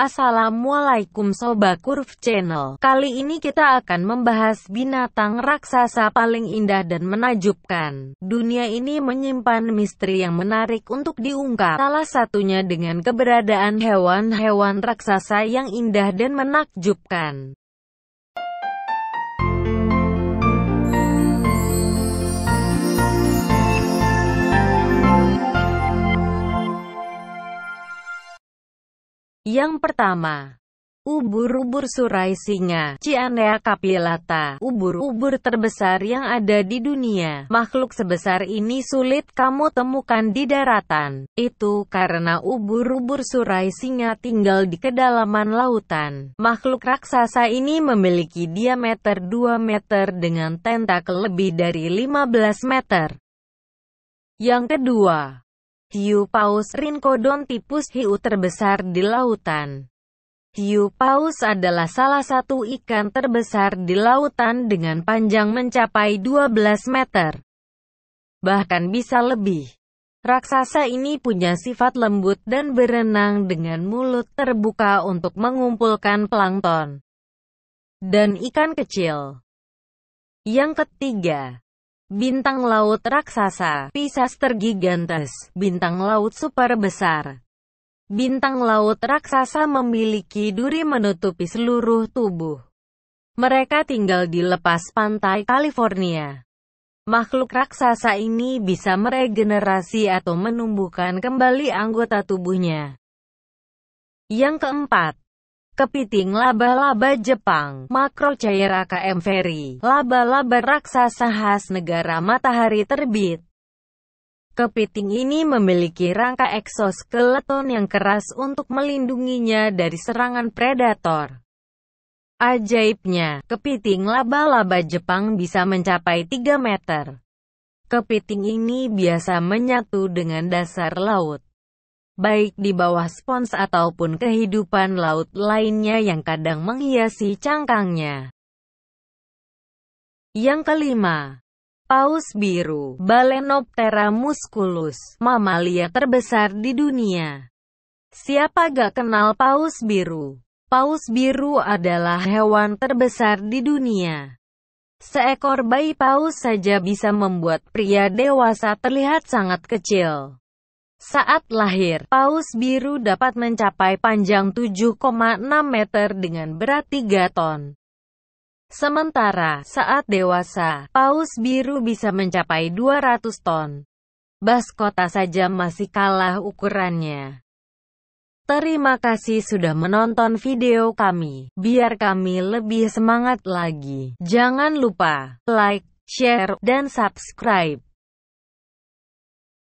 Assalamualaikum Sobat Curve Channel. Kali ini kita akan membahas binatang raksasa paling indah dan menakjubkan. Dunia ini menyimpan misteri yang menarik untuk diungkap. Salah satunya dengan keberadaan hewan-hewan raksasa yang indah dan menakjubkan. Yang pertama, ubur-ubur surai singa, Cyanea capillata, ubur-ubur terbesar yang ada di dunia. Makhluk sebesar ini sulit kamu temukan di daratan. Itu karena ubur-ubur surai singa tinggal di kedalaman lautan. Makhluk raksasa ini memiliki diameter 2 meter dengan tentakel lebih dari 15 meter. Yang kedua, Hiu paus rinkodon tipus hiu terbesar di lautan. Hiu paus adalah salah satu ikan terbesar di lautan dengan panjang mencapai 12 meter. Bahkan bisa lebih. Raksasa ini punya sifat lembut dan berenang dengan mulut terbuka untuk mengumpulkan plankton dan ikan kecil. Yang ketiga, bintang laut raksasa, Pisaster gigantes, bintang laut super besar. Bintang laut raksasa memiliki duri menutupi seluruh tubuh. Mereka tinggal di lepas pantai California. Makhluk raksasa ini bisa meregenerasi atau menumbuhkan kembali anggota tubuhnya. Yang keempat, kepiting laba-laba Jepang, makro cair KM Ferry, laba-laba raksasa khas negara matahari terbit. Kepiting ini memiliki rangka eksoskeleton yang keras untuk melindunginya dari serangan predator. Ajaibnya, kepiting laba-laba Jepang bisa mencapai 3 meter. Kepiting ini biasa menyatu dengan dasar laut baik di bawah spons ataupun kehidupan laut lainnya yang kadang menghiasi cangkangnya. Yang kelima, paus biru, Balenoptera musculus, mamalia terbesar di dunia. Siapa gak kenal paus biru? Paus biru adalah hewan terbesar di dunia. Seekor bayi paus saja bisa membuat pria dewasa terlihat sangat kecil. Saat lahir, paus biru dapat mencapai panjang 7,6 meter dengan berat 3 ton. Sementara, saat dewasa, paus biru bisa mencapai 200 ton. Kota saja masih kalah ukurannya. Terima kasih sudah menonton video kami. Biar kami lebih semangat lagi. Jangan lupa like, share, dan subscribe.